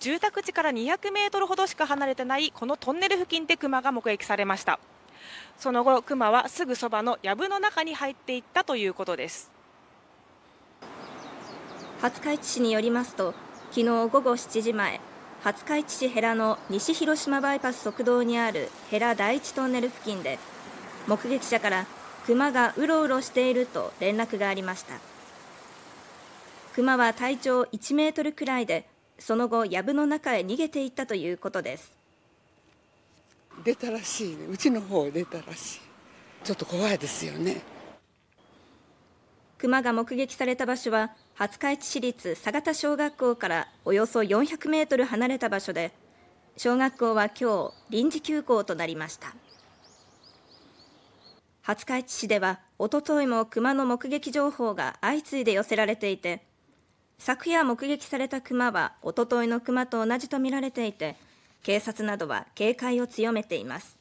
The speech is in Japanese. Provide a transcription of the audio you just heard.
住宅地から200メートルほどしか離れてないこのトンネル付近でクマが目撃されましたその後クマはすぐそばの藪の中に入っていったということです廿日市市によりますと昨日午後7時前廿日市市ヘラの西広島バイパス側道にあるヘラ第一トンネル付近で目撃者からクマがうろうろしていると連絡がありましたクマは体長1メートルくらいでその後、藪の中へ逃げていったということです。出たらしいね、うちの方出たらしい。ちょっと怖いですよね。熊が目撃された場所は、廿日市市立佐賀田小学校からおよそ400メートル離れた場所で、小学校は今日、臨時休校となりました。廿日市市では、おとといも熊の目撃情報が相次いで寄せられていて、昨夜目撃されたクマはおとといのクマと同じとみられていて警察などは警戒を強めています